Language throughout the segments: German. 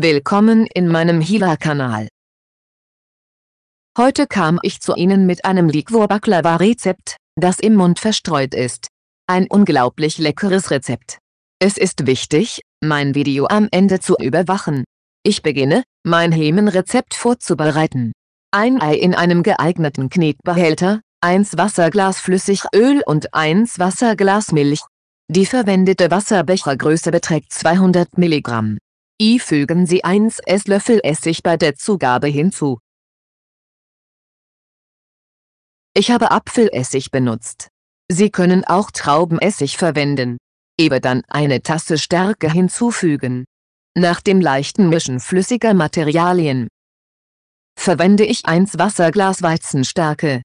Willkommen in meinem hila kanal Heute kam ich zu Ihnen mit einem Liquor Baklava Rezept, das im Mund verstreut ist. Ein unglaublich leckeres Rezept. Es ist wichtig, mein Video am Ende zu überwachen. Ich beginne, mein Hemenrezept vorzubereiten. Ein Ei in einem geeigneten Knetbehälter, 1 Wasserglas Flüssigöl und 1 Wasserglas Milch. Die verwendete Wasserbechergröße beträgt 200 Milligramm. I fügen Sie 1 Esslöffel Essig bei der Zugabe hinzu. Ich habe Apfelessig benutzt. Sie können auch Traubenessig verwenden. Eben dann eine Tasse Stärke hinzufügen. Nach dem leichten Mischen flüssiger Materialien verwende ich 1 Wasserglas Weizenstärke.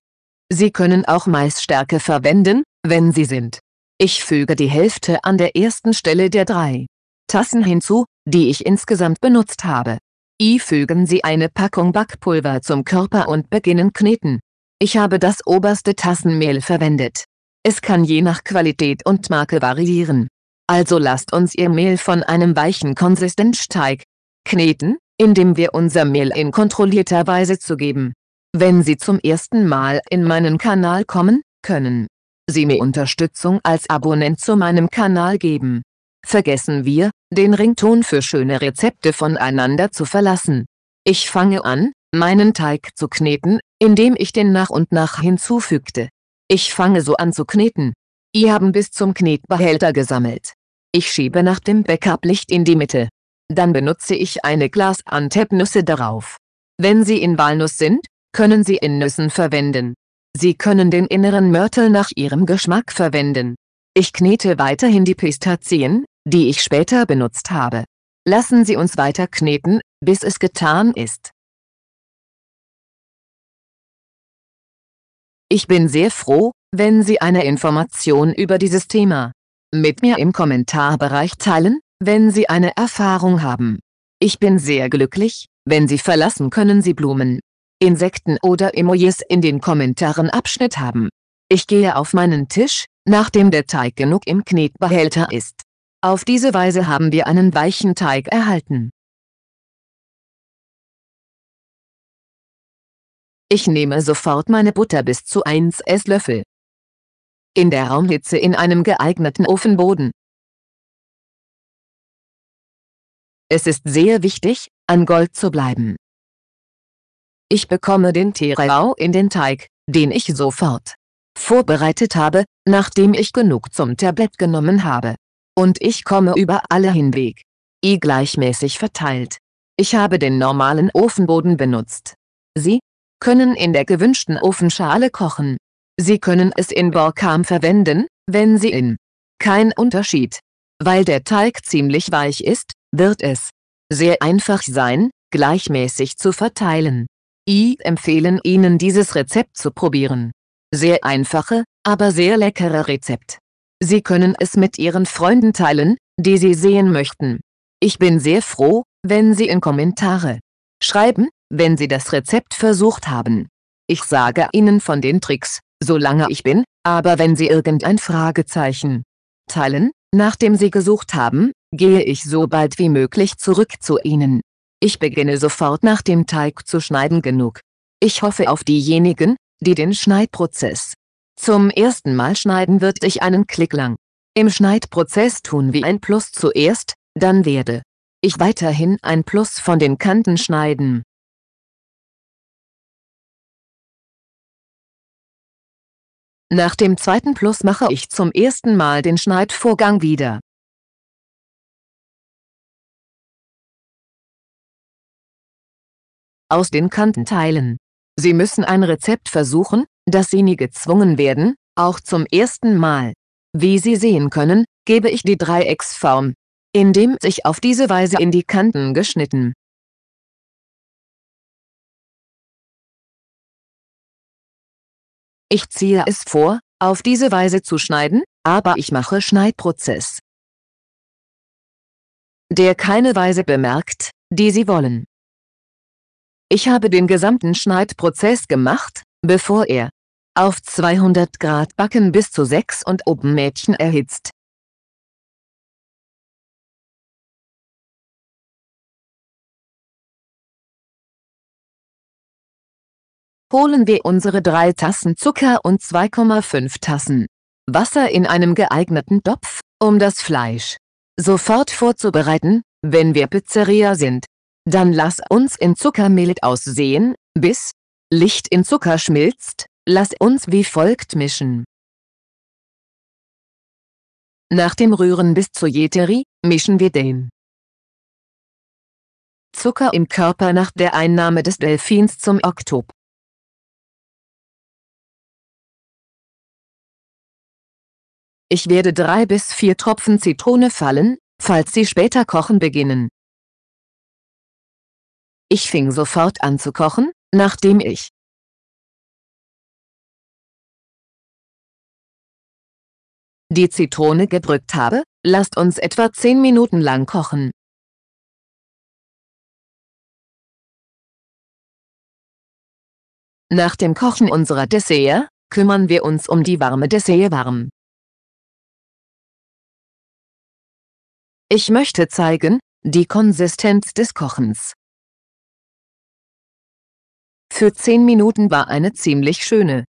Sie können auch Maisstärke verwenden, wenn Sie sind. Ich füge die Hälfte an der ersten Stelle der drei Tassen hinzu, die ich insgesamt benutzt habe. I fügen Sie eine Packung Backpulver zum Körper und beginnen kneten. Ich habe das oberste Tassenmehl verwendet. Es kann je nach Qualität und Marke variieren. Also lasst uns Ihr Mehl von einem weichen Konsistenzteig kneten, indem wir unser Mehl in kontrollierter Weise zugeben. Wenn Sie zum ersten Mal in meinen Kanal kommen, können Sie mir Unterstützung als Abonnent zu meinem Kanal geben vergessen wir, den Rington für schöne Rezepte voneinander zu verlassen. Ich fange an, meinen Teig zu kneten, indem ich den nach und nach hinzufügte. Ich fange so an zu kneten. Ihr haben bis zum Knetbehälter gesammelt. Ich schiebe nach dem Backup-Licht in die Mitte. Dann benutze ich eine Glas antep darauf. Wenn sie in Walnuss sind, können sie in Nüssen verwenden. Sie können den inneren Mörtel nach ihrem Geschmack verwenden. Ich knete weiterhin die Pistazien, die ich später benutzt habe. Lassen Sie uns weiter kneten, bis es getan ist. Ich bin sehr froh, wenn Sie eine Information über dieses Thema mit mir im Kommentarbereich teilen, wenn Sie eine Erfahrung haben. Ich bin sehr glücklich, wenn Sie verlassen können Sie Blumen, Insekten oder Emojis in den Kommentaren Abschnitt haben. Ich gehe auf meinen Tisch, nachdem der Teig genug im Knetbehälter ist. Auf diese Weise haben wir einen weichen Teig erhalten. Ich nehme sofort meine Butter bis zu 1 Esslöffel. In der Raumhitze in einem geeigneten Ofenboden. Es ist sehr wichtig, an Gold zu bleiben. Ich bekomme den Terau in den Teig, den ich sofort vorbereitet habe, nachdem ich genug zum Tablett genommen habe und ich komme über alle hinweg. I gleichmäßig verteilt. Ich habe den normalen Ofenboden benutzt. Sie können in der gewünschten Ofenschale kochen. Sie können es in Borkam verwenden, wenn Sie in. Kein Unterschied. Weil der Teig ziemlich weich ist, wird es sehr einfach sein, gleichmäßig zu verteilen. I empfehlen Ihnen dieses Rezept zu probieren. Sehr einfache, aber sehr leckere Rezept. Sie können es mit Ihren Freunden teilen, die Sie sehen möchten. Ich bin sehr froh, wenn Sie in Kommentare schreiben, wenn Sie das Rezept versucht haben. Ich sage Ihnen von den Tricks, solange ich bin, aber wenn Sie irgendein Fragezeichen teilen, nachdem Sie gesucht haben, gehe ich so bald wie möglich zurück zu Ihnen. Ich beginne sofort nach dem Teig zu schneiden genug. Ich hoffe auf diejenigen, die den Schneidprozess zum ersten Mal schneiden wird ich einen Klick lang. Im Schneidprozess tun wir ein Plus zuerst, dann werde ich weiterhin ein Plus von den Kanten schneiden. Nach dem zweiten Plus mache ich zum ersten Mal den Schneidvorgang wieder. Aus den Kanten teilen. Sie müssen ein Rezept versuchen, dass sie nie gezwungen werden, auch zum ersten Mal. Wie Sie sehen können, gebe ich die Dreiecksform, indem sich auf diese Weise in die Kanten geschnitten. Ich ziehe es vor, auf diese Weise zu schneiden, aber ich mache Schneidprozess, der keine Weise bemerkt, die Sie wollen. Ich habe den gesamten Schneidprozess gemacht, bevor er auf 200 Grad backen bis zu 6 und oben Mädchen erhitzt. Holen wir unsere 3 Tassen Zucker und 2,5 Tassen Wasser in einem geeigneten Topf, um das Fleisch sofort vorzubereiten, wenn wir Pizzeria sind. Dann lass uns in Zuckermilch aussehen, bis Licht in Zucker schmilzt, lass uns wie folgt mischen. Nach dem Rühren bis zur Jeteri, mischen wir den Zucker im Körper nach der Einnahme des Delfins zum Oktop. Ich werde drei bis vier Tropfen Zitrone fallen, falls sie später kochen beginnen. Ich fing sofort an zu kochen, nachdem ich die Zitrone gedrückt habe, lasst uns etwa 10 Minuten lang kochen. Nach dem Kochen unserer Dessert, kümmern wir uns um die warme Dessert warm. Ich möchte zeigen, die Konsistenz des Kochens. Für 10 Minuten war eine ziemlich schöne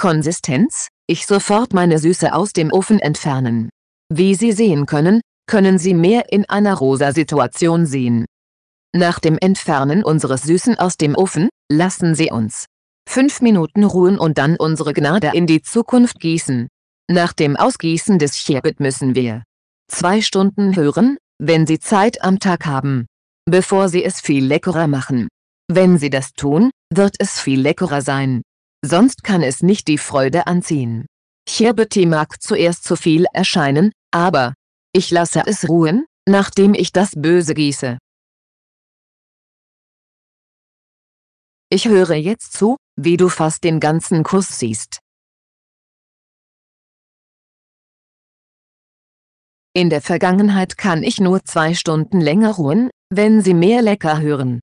Konsistenz, ich sofort meine Süße aus dem Ofen entfernen. Wie Sie sehen können, können Sie mehr in einer rosa Situation sehen. Nach dem Entfernen unseres Süßen aus dem Ofen, lassen Sie uns 5 Minuten ruhen und dann unsere Gnade in die Zukunft gießen. Nach dem Ausgießen des Chirbit müssen wir 2 Stunden hören, wenn Sie Zeit am Tag haben, bevor Sie es viel leckerer machen. Wenn Sie das tun, wird es viel leckerer sein. Sonst kann es nicht die Freude anziehen. Chirbeti mag zuerst zu viel erscheinen, aber ich lasse es ruhen, nachdem ich das Böse gieße. Ich höre jetzt zu, wie du fast den ganzen Kuss siehst. In der Vergangenheit kann ich nur zwei Stunden länger ruhen, wenn sie mehr lecker hören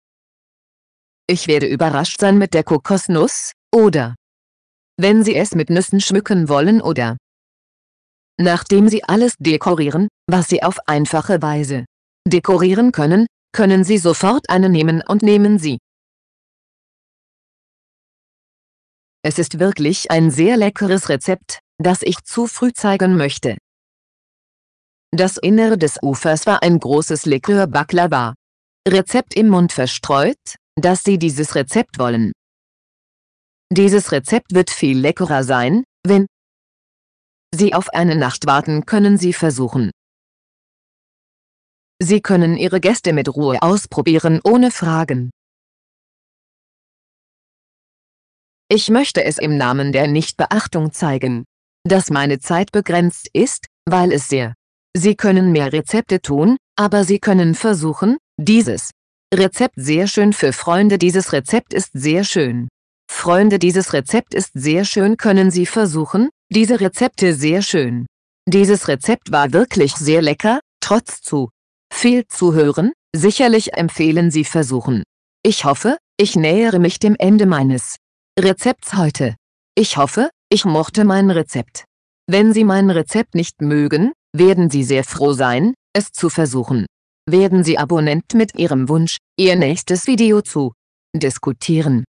ich werde überrascht sein mit der Kokosnuss, oder? Wenn Sie es mit Nüssen schmücken wollen oder? Nachdem Sie alles dekorieren, was Sie auf einfache Weise dekorieren können, können Sie sofort eine nehmen und nehmen Sie. Es ist wirklich ein sehr leckeres Rezept, das ich zu früh zeigen möchte. Das Innere des Ufers war ein großes Likör Baklava. Rezept im Mund verstreut, dass Sie dieses Rezept wollen. Dieses Rezept wird viel leckerer sein, wenn Sie auf eine Nacht warten, können Sie versuchen. Sie können Ihre Gäste mit Ruhe ausprobieren ohne Fragen. Ich möchte es im Namen der Nichtbeachtung zeigen, dass meine Zeit begrenzt ist, weil es sehr. Sie können mehr Rezepte tun, aber Sie können versuchen, dieses Rezept sehr schön für Freunde. Dieses Rezept ist sehr schön. Freunde, dieses Rezept ist sehr schön. Können Sie versuchen? Diese Rezepte sehr schön. Dieses Rezept war wirklich sehr lecker, trotz zu viel zu hören. Sicherlich empfehlen Sie versuchen. Ich hoffe, ich nähere mich dem Ende meines Rezepts heute. Ich hoffe, ich mochte mein Rezept. Wenn Sie mein Rezept nicht mögen, werden Sie sehr froh sein, es zu versuchen werden Sie Abonnent mit Ihrem Wunsch, Ihr nächstes Video zu diskutieren.